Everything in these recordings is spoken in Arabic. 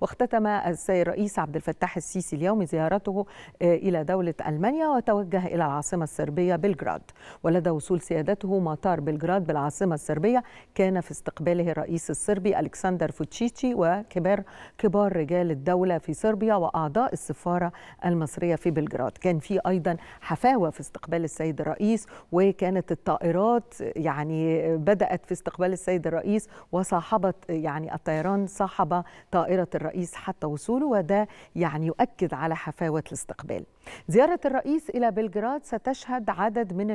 واختتم السيد الرئيس عبد الفتاح السيسي اليوم زيارته آه، إلى دولة ألمانيا وتوجه إلى العاصمة الصربية بلغراد ولدى وصول سيادته مطار بلغراد بالعاصمة الصربية كان في استقباله الرئيس الصربي ألكسندر فوتشيتشي وكبار كبار رجال الدولة في صربيا وأعضاء السفارة المصرية في بلغراد كان في أيضا حفاوة في استقبال السيد الرئيس وكانت الطائرات يعني بدأت في استقبال السيد الرئيس وصاحبت يعني الطيران صاحب طائرة الرئيس الرئيس حتى وصوله وده يعني يؤكد على حفاوة الاستقبال زيارة الرئيس إلى بلغراد ستشهد عدد من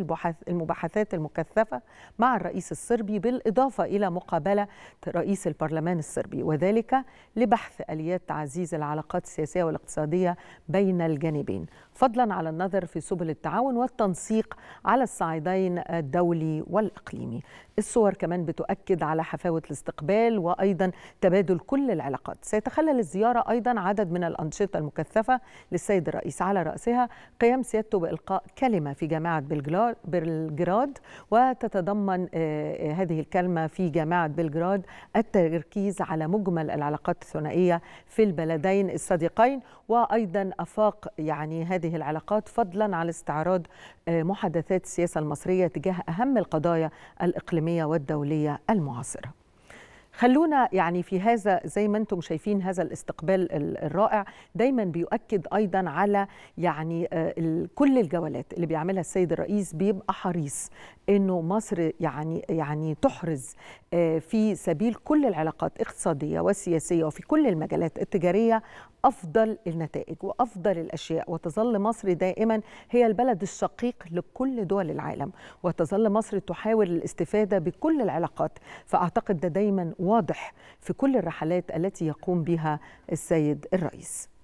المباحثات المكثفة مع الرئيس الصربي بالإضافة إلى مقابلة رئيس البرلمان الصربي وذلك لبحث آليات تعزيز العلاقات السياسية والاقتصادية بين الجانبين فضلا على النظر في سبل التعاون والتنسيق على الصعيدين الدولي والإقليمي الصور كمان بتؤكد على حفاوة الاستقبال وأيضا تبادل كل العلاقات سيتخلل الزيارة أيضا عدد من الأنشطة المكثفة للسيد الرئيس على رأس رأسها قيام سيادته بإلقاء كلمة في جامعة بلجراد وتتضمن آه، آه، هذه الكلمة في جامعة بلجراد التركيز على مجمل العلاقات الثنائية في البلدين الصديقين وأيضا أفاق يعني هذه العلاقات فضلا على استعراض آه، محادثات السياسة المصرية تجاه أهم القضايا الإقليمية والدولية المعاصرة خلونا يعني في هذا زي ما انتم شايفين هذا الاستقبال الرائع دايما بيؤكد ايضا على يعني آه، كل الجولات اللي بيعملها السيد الرئيس بيبقى حريص انه مصر يعني يعني تحرز آه، في سبيل كل العلاقات الاقتصاديه والسياسيه وفي كل المجالات التجاريه افضل النتائج وافضل الاشياء وتظل مصر دائما هي البلد الشقيق لكل دول العالم وتظل مصر تحاول الاستفاده بكل العلاقات فاعتقد ده دا دايما واضح في كل الرحلات التي يقوم بها السيد الرئيس